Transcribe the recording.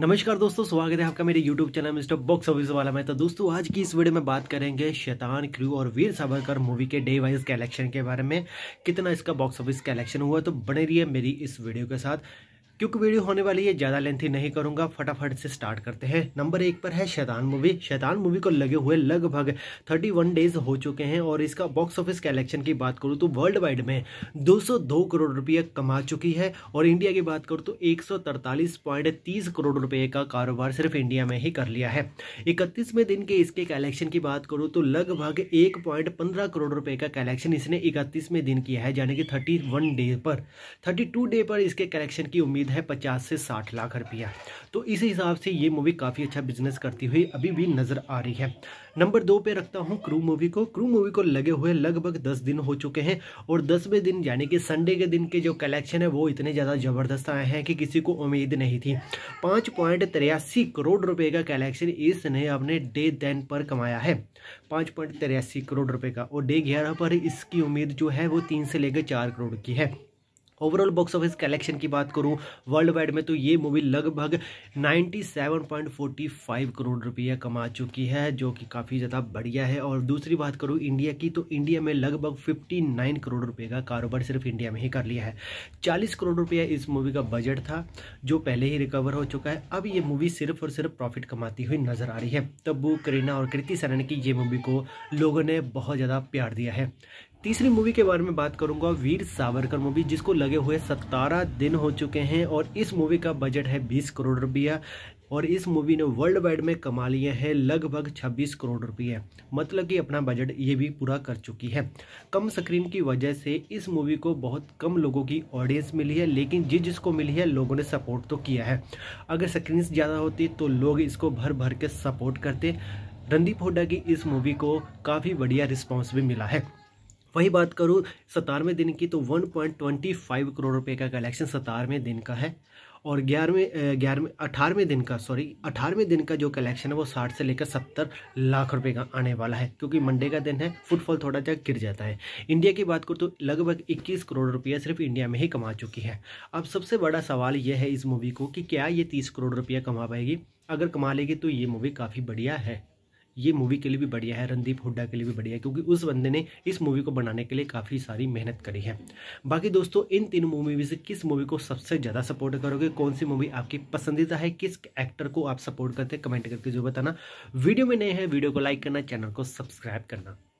नमस्कार दोस्तों स्वागत है आपका मेरे YouTube channel mister box office वाला मैं तो दोस्तों आज की इस वीडियो में बात करेंगे शैतान क्रू और वीर सावरकर मूवी के डे वाइज कलेक्शन के बारे में कितना इसका बॉक्स ऑफिस कलेक्शन हुआ तो बने रही है मेरी इस वीडियो के साथ क्योंकि वीडियो होने वाली है ज़्यादा लेंथी नहीं करूंगा फटाफट से स्टार्ट करते हैं नंबर एक पर है शैतान मूवी शैतान मूवी को लगे हुए लगभग थर्टी वन डेज हो चुके हैं और इसका बॉक्स ऑफिस कलेक्शन की बात करूं तो वर्ल्ड वाइड में दो करोड़ रुपये कमा चुकी है और इंडिया की बात करूँ तो एक करोड़ रुपये का कारोबार सिर्फ इंडिया में ही कर लिया है इकतीसवें दिन के इसके कलेक्शन की बात करूँ तो लगभग एक पॉइंट पंद्रह करोड़ रुपए का कलेक्शन इसने इकतीसवें दिन किया है यानी कि थर्टी वन डे पर थर्टी टू डे पर इसके कलेक्शन की उम्मीद है पचास से साठ लाख रुपया तो इस हिसाब से ये मूवी काफ़ी अच्छा बिजनेस करती हुई अभी भी नज़र आ रही है नंबर दो पे रखता हूँ क्रू मूवी को क्रू मूवी को लगे हुए लगभग दस दिन हो चुके हैं और दसवें दिन यानी कि संडे के दिन के जो कलेक्शन है वो इतने ज़्यादा ज़बरदस्त आए हैं कि किसी को उम्मीद नहीं थी पाँच पॉइंट तिरासी करोड़ रुपए का कलेक्शन इसने अपने डे दैन पर कमाया है पाँच पॉइंट तिरासी करोड़ रुपये का और डे ग्यारह पर इसकी उम्मीद जो है वो तीन से लेकर चार करोड़ की है ओवरऑल बॉक्स ऑफिस कलेक्शन की बात करूँ वर्ल्ड वाइड में तो ये मूवी लगभग 97.45 करोड़ रुपया कमा चुकी है जो कि काफ़ी ज़्यादा बढ़िया है और दूसरी बात करूँ इंडिया की तो इंडिया में लगभग 59 करोड़ रुपये का कारोबार सिर्फ इंडिया में ही कर लिया है 40 करोड़ रुपया इस मूवी का बजट था जो पहले ही रिकवर हो चुका है अब ये मूवी सिर्फ और सिर्फ प्रॉफिट कमाती हुई नज़र आ रही है तब्बू करीना और कृति सरन की ये मूवी को लोगों ने बहुत ज़्यादा प्यार दिया है तीसरी मूवी के बारे में बात करूंगा वीर सावरकर मूवी जिसको लगे हुए सतारह दिन हो चुके हैं और इस मूवी का बजट है बीस करोड़ रुपया और इस मूवी ने वर्ल्ड वाइड में कमा लिए हैं लगभग 26 करोड़ रुपये मतलब कि अपना बजट ये भी पूरा कर चुकी है कम स्क्रीन की वजह से इस मूवी को बहुत कम लोगों की ऑडियंस मिली है लेकिन जिस जिसको मिली है लोगों ने सपोर्ट तो किया है अगर स्क्रीन ज़्यादा होती तो लोग इसको भर भर के सपोर्ट करते रणदीप हुडा की इस मूवी को काफ़ी बढ़िया रिस्पॉन्स भी मिला है वही बात करूँ सतारवें दिन की तो 1.25 करोड़ रुपए का कलेक्शन सतारहवें दिन का है और ग्यारहवें ग्यारहवें अठारहवें दिन का सॉरी अठारहवें दिन का जो कलेक्शन है वो साठ से लेकर सत्तर लाख रुपए का आने वाला है क्योंकि मंडे का दिन है फुटफॉल थोड़ा सा गिर जाता है इंडिया की बात करूँ तो लगभग इक्कीस करोड़ रुपया सिर्फ इंडिया में ही कमा चुकी है अब सबसे बड़ा सवाल यह है इस मूवी को कि क्या ये तीस करोड़ रुपया कमा पाएगी अगर कमा लेगी तो ये मूवी काफ़ी बढ़िया है ये मूवी के लिए भी बढ़िया है रणदीप हुड्डा के लिए भी बढ़िया है क्योंकि उस बंदे ने इस मूवी को बनाने के लिए काफ़ी सारी मेहनत करी है बाकी दोस्तों इन तीन मूवी में से किस मूवी को सबसे ज़्यादा सपोर्ट करोगे कौन सी मूवी आपकी पसंदीदा है किस एक्टर को आप सपोर्ट करते हैं कमेंट करके जो बताना वीडियो में नए हैं वीडियो को लाइक करना चैनल को सब्सक्राइब करना